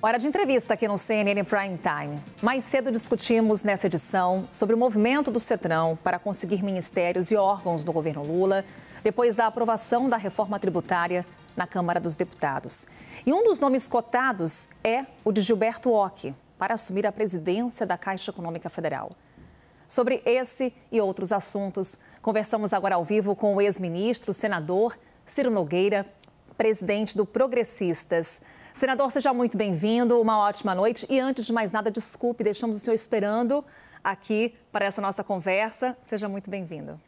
Hora de entrevista aqui no CNN Prime Time. Mais cedo discutimos nessa edição sobre o movimento do Cetrão para conseguir ministérios e órgãos do governo Lula, depois da aprovação da reforma tributária na Câmara dos Deputados. E um dos nomes cotados é o de Gilberto Ock, para assumir a presidência da Caixa Econômica Federal. Sobre esse e outros assuntos, conversamos agora ao vivo com o ex-ministro, senador Ciro Nogueira, presidente do Progressistas. Senador, seja muito bem-vindo, uma ótima noite. E antes de mais nada, desculpe, deixamos o senhor esperando aqui para essa nossa conversa. Seja muito bem-vindo.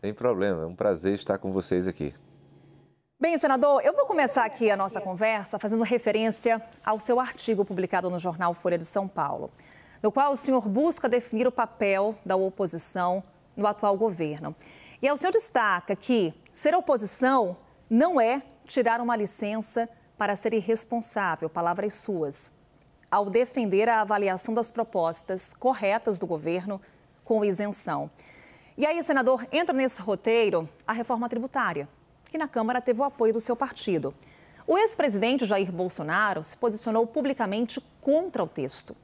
Sem problema, é um prazer estar com vocês aqui. Bem, senador, eu vou começar aqui a nossa conversa fazendo referência ao seu artigo publicado no jornal Folha de São Paulo, no qual o senhor busca definir o papel da oposição no atual governo. E o senhor destaca que ser oposição não é tirar uma licença para ser irresponsável, palavras suas, ao defender a avaliação das propostas corretas do governo com isenção. E aí, senador, entra nesse roteiro a reforma tributária, que na Câmara teve o apoio do seu partido. O ex-presidente Jair Bolsonaro se posicionou publicamente contra o texto.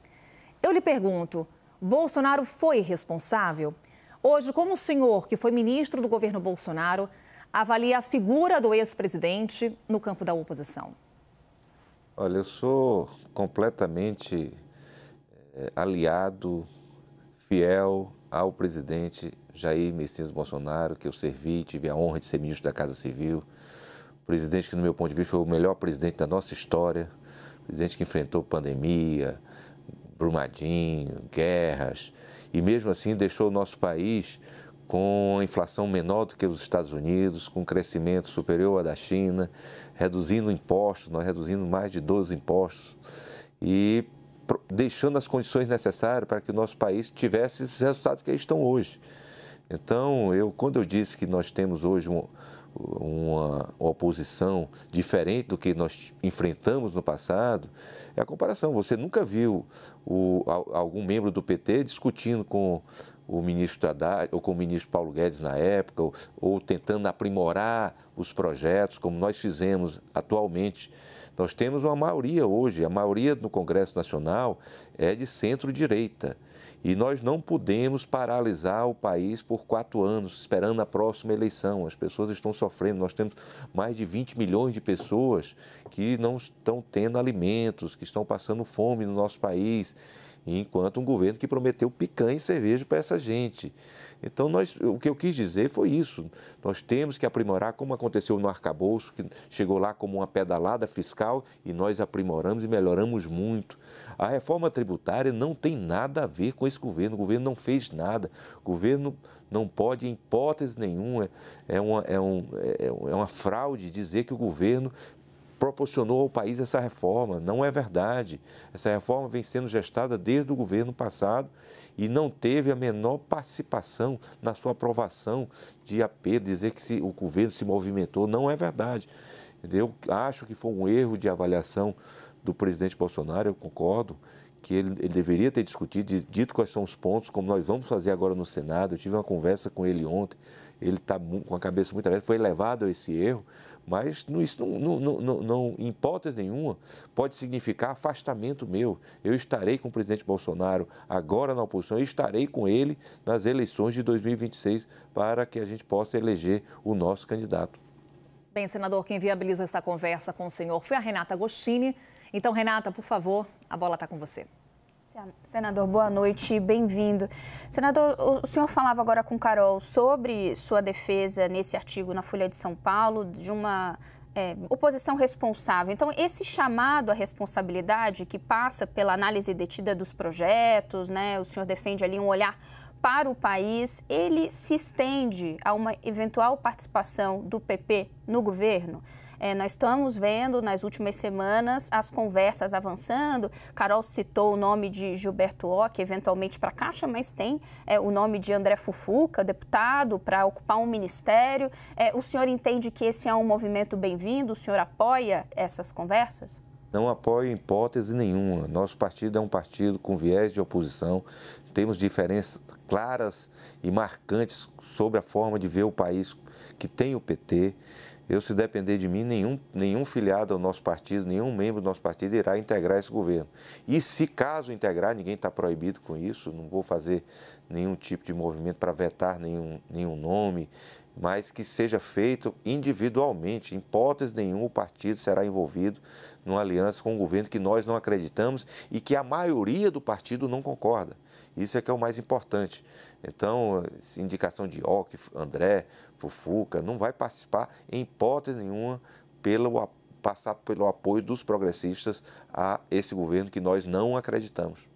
Eu lhe pergunto: Bolsonaro foi irresponsável? Hoje, como o senhor, que foi ministro do governo Bolsonaro, avalia a figura do ex-presidente no campo da oposição? Olha, eu sou completamente é, aliado, fiel ao presidente Jair Messias Bolsonaro, que eu servi, tive a honra de ser ministro da Casa Civil. Presidente que, no meu ponto de vista, foi o melhor presidente da nossa história. Presidente que enfrentou pandemia, Brumadinho, guerras, e mesmo assim deixou o nosso país com a inflação menor do que os Estados Unidos, com crescimento superior à da China, reduzindo impostos, nós reduzindo mais de 12 impostos e deixando as condições necessárias para que o nosso país tivesse esses resultados que estão hoje. Então, eu, quando eu disse que nós temos hoje um, uma oposição diferente do que nós enfrentamos no passado, é a comparação. Você nunca viu o, algum membro do PT discutindo com o ministro Haddad, ou com o ministro Paulo Guedes na época, ou, ou tentando aprimorar os projetos, como nós fizemos atualmente. Nós temos uma maioria hoje, a maioria no Congresso Nacional é de centro-direita. E nós não podemos paralisar o país por quatro anos, esperando a próxima eleição. As pessoas estão sofrendo. Nós temos mais de 20 milhões de pessoas que não estão tendo alimentos, que estão passando fome no nosso país enquanto um governo que prometeu picanha e cerveja para essa gente. Então, nós, o que eu quis dizer foi isso. Nós temos que aprimorar, como aconteceu no arcabouço, que chegou lá como uma pedalada fiscal e nós aprimoramos e melhoramos muito. A reforma tributária não tem nada a ver com esse governo. O governo não fez nada. O governo não pode, em hipótese nenhuma, é, é uma, é, um, é, é uma fraude dizer que o governo proporcionou ao país essa reforma. Não é verdade. Essa reforma vem sendo gestada desde o governo passado e não teve a menor participação na sua aprovação de AP, dizer que se, o governo se movimentou. Não é verdade. Eu acho que foi um erro de avaliação do presidente Bolsonaro, eu concordo que ele, ele, deveria ter discutido, dito quais são os pontos, como nós vamos fazer agora no Senado. Eu tive uma conversa com ele ontem ele está com a cabeça muito aberta, foi levado a esse erro, mas isso não, não, não, não, em hipótese nenhuma, pode significar afastamento meu. Eu estarei com o presidente Bolsonaro agora na oposição, eu estarei com ele nas eleições de 2026 para que a gente possa eleger o nosso candidato. Bem, senador, quem viabilizou essa conversa com o senhor foi a Renata Agostini. Então, Renata, por favor, a bola está com você. Senador, boa noite, bem-vindo. Senador, o senhor falava agora com Carol sobre sua defesa nesse artigo na Folha de São Paulo de uma é, oposição responsável. Então, esse chamado à responsabilidade que passa pela análise detida dos projetos, né, o senhor defende ali um olhar para o país, ele se estende a uma eventual participação do PP no governo? É, nós estamos vendo nas últimas semanas as conversas avançando. Carol citou o nome de Gilberto Ock, eventualmente para a Caixa, mas tem é, o nome de André Fufuca, deputado, para ocupar um ministério. É, o senhor entende que esse é um movimento bem-vindo? O senhor apoia essas conversas? Não apoio hipótese nenhuma. Nosso partido é um partido com viés de oposição. Temos diferenças claras e marcantes sobre a forma de ver o país que tem o PT. Eu, se depender de mim, nenhum, nenhum filiado ao nosso partido, nenhum membro do nosso partido irá integrar esse governo. E se caso integrar, ninguém está proibido com isso, não vou fazer nenhum tipo de movimento para vetar nenhum, nenhum nome, mas que seja feito individualmente. Em hipótese nenhuma, o partido será envolvido numa aliança com um governo que nós não acreditamos e que a maioria do partido não concorda. Isso é que é o mais importante. Então, indicação de Ock, André, Fufuca, não vai participar em hipótese nenhuma pelo, passar pelo apoio dos progressistas a esse governo que nós não acreditamos.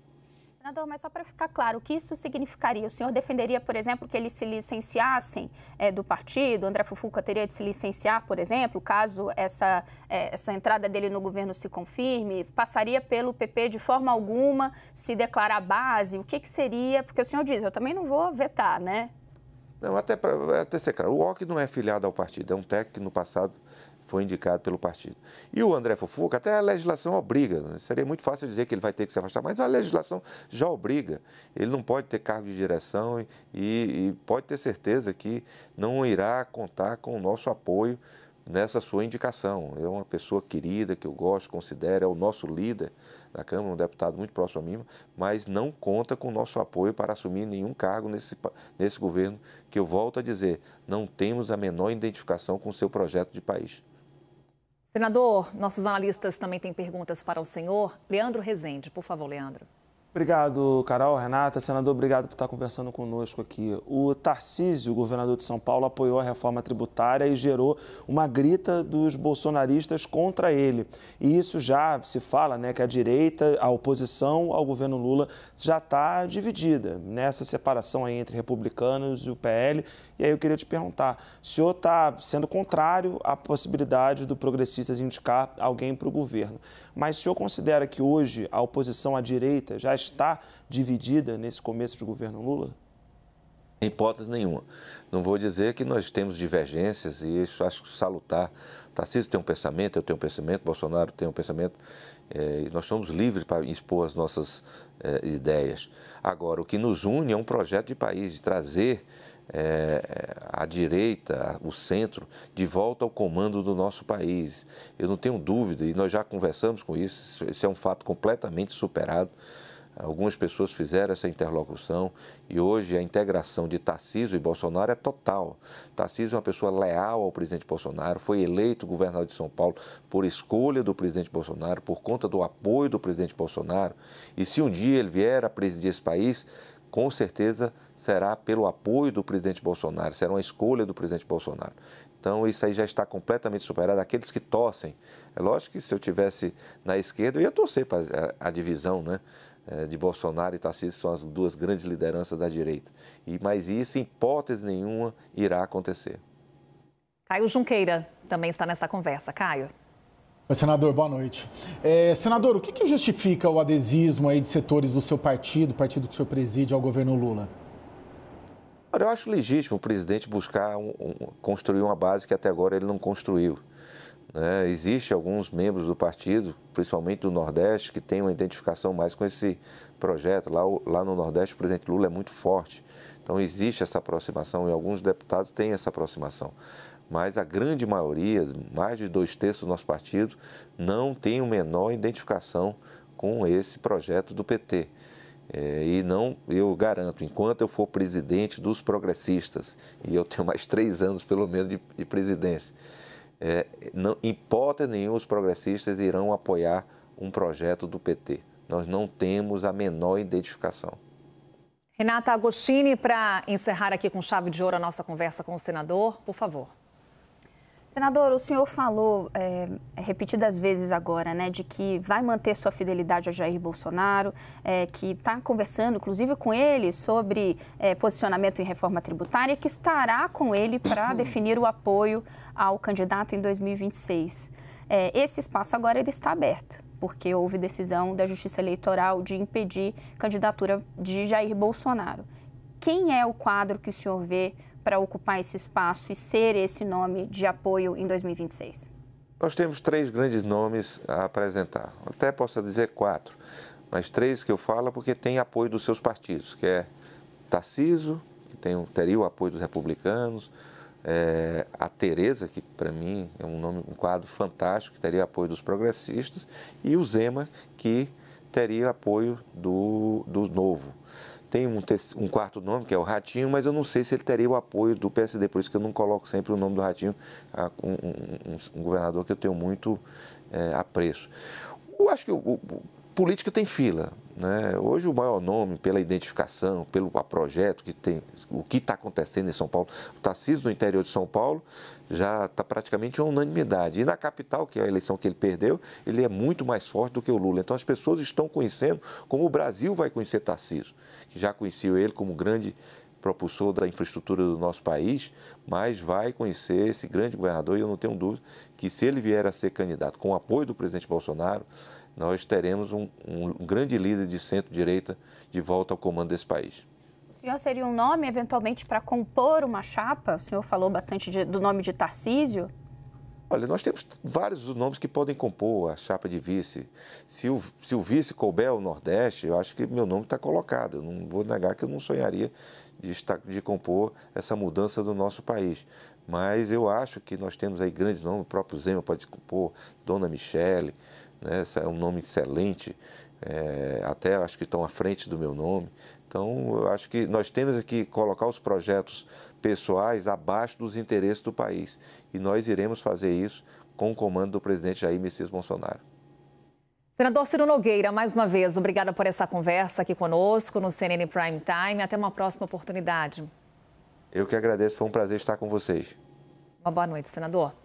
Senador, mas só para ficar claro, o que isso significaria? O senhor defenderia, por exemplo, que eles se licenciassem é, do partido? André Fufuca teria de se licenciar, por exemplo, caso essa, é, essa entrada dele no governo se confirme? Passaria pelo PP de forma alguma se declarar base? O que, que seria? Porque o senhor diz, eu também não vou vetar, né? Não, até, pra, até ser claro, o Ock não é filiado ao partido, é um técnico que no passado foi indicado pelo partido. E o André Fofuca, até a legislação obriga, né? seria muito fácil dizer que ele vai ter que se afastar, mas a legislação já obriga. Ele não pode ter cargo de direção e, e, e pode ter certeza que não irá contar com o nosso apoio nessa sua indicação. É uma pessoa querida, que eu gosto, considero, é o nosso líder na Câmara, um deputado muito próximo a mim, mas não conta com o nosso apoio para assumir nenhum cargo nesse, nesse governo, que eu volto a dizer, não temos a menor identificação com o seu projeto de país. Senador, nossos analistas também têm perguntas para o senhor. Leandro Rezende, por favor, Leandro. Obrigado, Carol, Renata. Senador, obrigado por estar conversando conosco aqui. O Tarcísio, governador de São Paulo, apoiou a reforma tributária e gerou uma grita dos bolsonaristas contra ele. E isso já se fala, né, que a direita, a oposição ao governo Lula já está dividida nessa separação aí entre republicanos e o PL. E aí eu queria te perguntar, o senhor está sendo contrário à possibilidade do Progressistas indicar alguém para o governo, mas o senhor considera que hoje a oposição à direita já está dividida nesse começo de governo Lula? Em hipótese nenhuma. Não vou dizer que nós temos divergências e isso acho salutar. Tarcísio tem um pensamento, eu tenho um pensamento, Bolsonaro tem um pensamento. É, nós somos livres para expor as nossas é, ideias. Agora, o que nos une é um projeto de país, de trazer é, a direita, o centro, de volta ao comando do nosso país. Eu não tenho dúvida, e nós já conversamos com isso, isso é um fato completamente superado. Algumas pessoas fizeram essa interlocução e hoje a integração de Tarcísio e Bolsonaro é total. Tarcísio é uma pessoa leal ao presidente Bolsonaro, foi eleito governador de São Paulo por escolha do presidente Bolsonaro, por conta do apoio do presidente Bolsonaro. E se um dia ele vier a presidir esse país, com certeza será pelo apoio do presidente Bolsonaro, será uma escolha do presidente Bolsonaro. Então isso aí já está completamente superado. Aqueles que torcem, é lógico que se eu tivesse na esquerda eu ia torcer para a divisão, né? Eh, de Bolsonaro e Tarcísio são as duas grandes lideranças da direita. E, mas isso, em hipótese nenhuma, irá acontecer. Caio Junqueira também está nessa conversa. Caio. Senador, boa noite. É, senador, o que, que, justifica o adesismo aí de setores do seu partido, partido que o senhor preside, ao governo Lula? Olha, eu acho legítimo o presidente buscar um, um, construir uma base que até agora ele não construiu. Né? Existe alguns membros do partido, principalmente do Nordeste, que têm uma identificação mais com esse projeto. Lá, lá no Nordeste, o presidente Lula é muito forte. Então existe essa aproximação e alguns deputados têm essa aproximação. Mas a grande maioria, mais de dois terços do nosso partido, não tem o menor identificação com esse projeto do PT. É, e não, eu garanto, enquanto eu for presidente dos progressistas, e eu tenho mais três anos pelo menos de, de presidência, é, não, hipótese nenhuma os progressistas irão apoiar um projeto do PT. Nós não temos a menor identificação. Renata Agostini, para encerrar aqui com chave de ouro a nossa conversa com o senador, por favor. Senador, o senhor falou é, repetidas vezes agora, né, de que vai manter sua fidelidade a Jair Bolsonaro, é, que está conversando, inclusive, com ele sobre é, posicionamento em reforma tributária, que estará com ele para definir o apoio ao candidato em 2026. esse espaço agora ele está aberto, porque houve decisão da Justiça Eleitoral de impedir candidatura de Jair Bolsonaro. Quem é o quadro que o senhor vê para ocupar esse espaço e ser esse nome de apoio em 2026? Nós temos três grandes nomes a apresentar, até posso dizer quatro, mas três que eu falo porque tem apoio dos seus partidos, que é Tarciso, que tem, teria o apoio dos republicanos, é, a Tereza, que para mim é um, nome, um quadro fantástico, que teria apoio dos progressistas, e o Zema, que teria apoio do, do Novo. Tem um, um, quarto nome, que é o Ratinho, mas eu não sei se ele teria o apoio do PSD, por isso que eu não coloco sempre o nome do Ratinho, ah, um, um, um governador que eu tenho muito é, apreço. Eu acho que o, política tem fila. Né? Hoje o maior nome, pela identificação, pelo projeto que tem, o que está acontecendo em São Paulo, o Tarcísio no interior de São Paulo já está praticamente uma unanimidade. E na capital, que é a eleição que ele perdeu, ele é muito mais forte do que o Lula. Então as pessoas estão conhecendo como o Brasil vai conhecer Tarcísio, que já conheceu ele como grande propulsor da infraestrutura do nosso país, mas vai conhecer esse grande governador e eu não tenho dúvida que se ele vier a ser candidato com o apoio do presidente Bolsonaro, nós teremos um, um grande líder de centro-direita de volta ao comando desse país. O senhor seria um nome, eventualmente, para compor uma chapa? O senhor falou bastante de, do nome de Tarcísio. Olha, nós temos vários nomes que podem compor a chapa de vice. Se o, se o vice couber o Nordeste, eu acho que meu nome está colocado. Eu não vou negar que eu não sonharia de, estar, de compor essa mudança do nosso país. Mas eu acho que nós temos aí grandes nomes, o próprio Zema pode compor, Dona Michele, né? é um nome excelente, é, até acho que estão à frente do meu nome. Então, eu acho que nós temos que colocar os projetos pessoais abaixo dos interesses do país. E nós iremos fazer isso com o comando do presidente Jair Messias Bolsonaro. Senador Ciro Nogueira, mais uma vez, obrigada por essa conversa aqui conosco no CNN Prime Time. Até uma próxima oportunidade. Eu que agradeço, foi um prazer estar com vocês. Uma boa noite, senador.